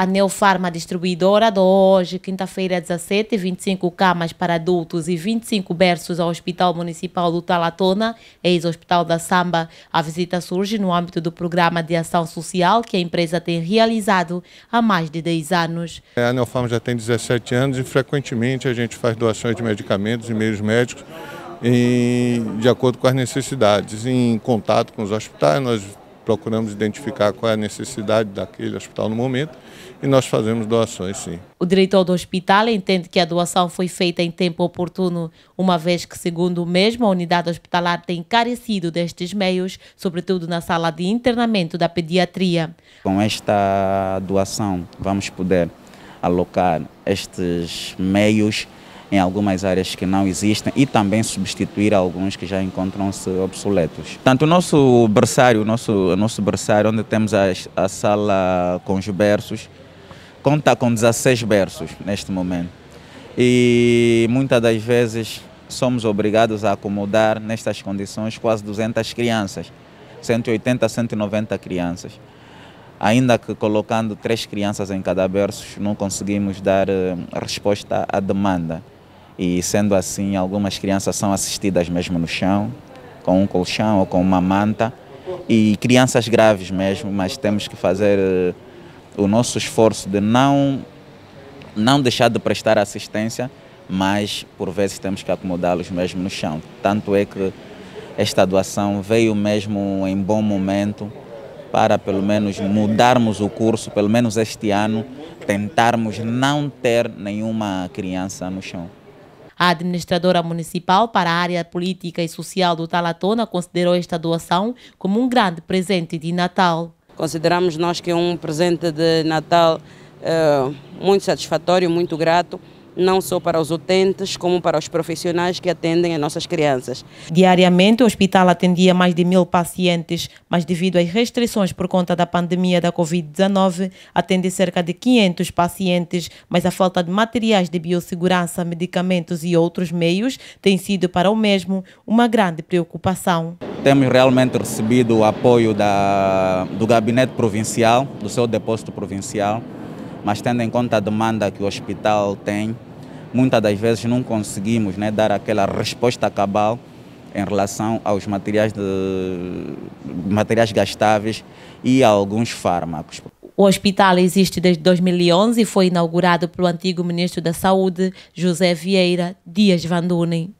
a Neofarma Distribuidora de hoje, quinta-feira, 17, 25 camas para adultos e 25 berços ao Hospital Municipal do Talatona, ex-hospital da Samba. A visita surge no âmbito do programa de ação social que a empresa tem realizado há mais de 10 anos. É, a Neofarma já tem 17 anos e frequentemente a gente faz doações de medicamentos e meios médicos em, de acordo com as necessidades. Em contato com os hospitais, nós procuramos identificar qual é a necessidade daquele hospital no momento e nós fazemos doações, sim. O diretor do hospital entende que a doação foi feita em tempo oportuno, uma vez que, segundo o mesmo, a unidade hospitalar tem carecido destes meios, sobretudo na sala de internamento da pediatria. Com esta doação, vamos poder alocar estes meios em algumas áreas que não existem e também substituir alguns que já encontram-se obsoletos. Tanto o nosso berçário, o nosso, o nosso berçário, onde temos a, a sala com os berços, conta com 16 berços neste momento. E muitas das vezes somos obrigados a acomodar nestas condições quase 200 crianças, 180 190 crianças. Ainda que colocando três crianças em cada berço, não conseguimos dar eh, resposta à demanda. E sendo assim, algumas crianças são assistidas mesmo no chão, com um colchão ou com uma manta. E crianças graves mesmo, mas temos que fazer eh, o nosso esforço de não, não deixar de prestar assistência, mas por vezes temos que acomodá-los mesmo no chão. Tanto é que esta doação veio mesmo em bom momento para pelo menos mudarmos o curso, pelo menos este ano, tentarmos não ter nenhuma criança no chão. A administradora municipal para a área política e social do Talatona considerou esta doação como um grande presente de Natal. Consideramos nós que é um presente de Natal uh, muito satisfatório, muito grato não só para os utentes, como para os profissionais que atendem as nossas crianças. Diariamente, o hospital atendia mais de mil pacientes, mas devido às restrições por conta da pandemia da Covid-19, atende cerca de 500 pacientes, mas a falta de materiais de biossegurança, medicamentos e outros meios tem sido para o mesmo uma grande preocupação. Temos realmente recebido o apoio da, do Gabinete Provincial, do seu depósito provincial, mas tendo em conta a demanda que o hospital tem, muitas das vezes não conseguimos né, dar aquela resposta cabal em relação aos materiais, de, materiais gastáveis e a alguns fármacos. O hospital existe desde 2011 e foi inaugurado pelo antigo ministro da Saúde, José Vieira Dias Vandunen.